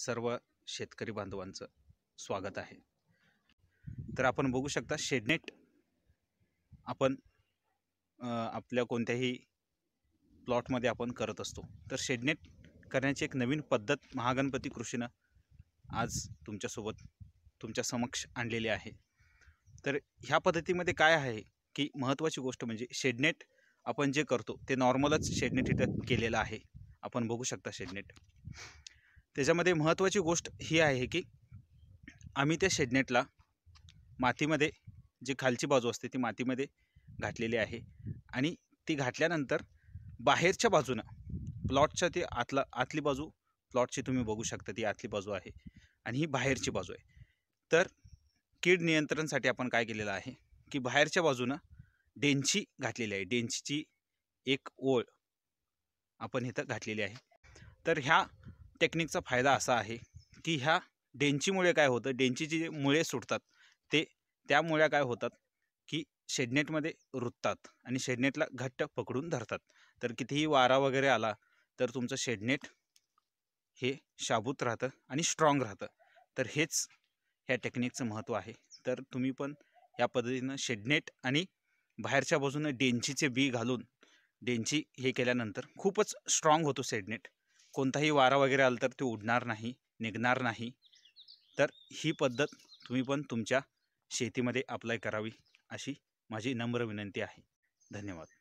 सर्व शेतकरी बांधवांचं स्वागत आहे तर आपण बघू शकता शेडनेट आपण आपल्या कोणत्याही प्लॉटमध्ये आपण करत असतो तर शेडनेट करण्याची एक नवीन पद्धत महागणपती कृषीनं आज तुमच्यासोबत तुमच्या समक्ष आणलेली आहे तर ह्या पद्धतीमध्ये काय आहे की महत्त्वाची गोष्ट म्हणजे शेडनेट आपण जे करतो ते नॉर्मलच शेडनेट इथं केलेलं आहे आपण बघू शकता शेडनेट त्याच्यामध्ये महत्त्वाची गोष्ट ही आहे की आम्ही त्या शेडनेटला मातीमध्ये जी खालची बाजू असते ती मातीमध्ये घातलेली आहे आणि ती घातल्यानंतर बाहेरच्या बाजूनं प्लॉटच्या ती आतला आतली बाजू प्लॉटची तुम्ही बघू शकता ती आतली बाजू आहे आणि ही बाहेरची बाजू आहे तर कीड नियंत्रणसाठी आपण काय केलेलं आहे की बाहेरच्या बाजूनं डेंची घातलेली आहे डेंचीची एक ओळ आपण इथं घातलेली आहे तर ह्या टेक्निकचा फायदा असा आहे की ह्या डेंचीमुळे काय होतं डेंचीची जे मुळे सुटतात ते त्यामुळे काय होतात की शेडनेटमध्ये रुततात आणि शेडनेटला घट्ट पकडून धरतात तर कितीही वारा वगैरे आला तर तुमचं शेडनेट हे शाबूत राहतं आणि स्ट्रॉंग राहतं तर हेच ह्या टेक्निकचं महत्त्व आहे तर तुम्ही पण या पद्धतीनं शेडनेट आणि बाहेरच्या बाजूनं डेंचीचे बी घालून डेंची हे केल्यानंतर खूपच स्ट्रॉंग होतो शेडनेट कोणताही वारा वगैरे आला तर ते उडणार नाही निघणार नाही तर ही पद्धत तुम्ही पण तुमच्या शेतीमध्ये अप्लाय करावी अशी माझी नम्र विनंती आहे धन्यवाद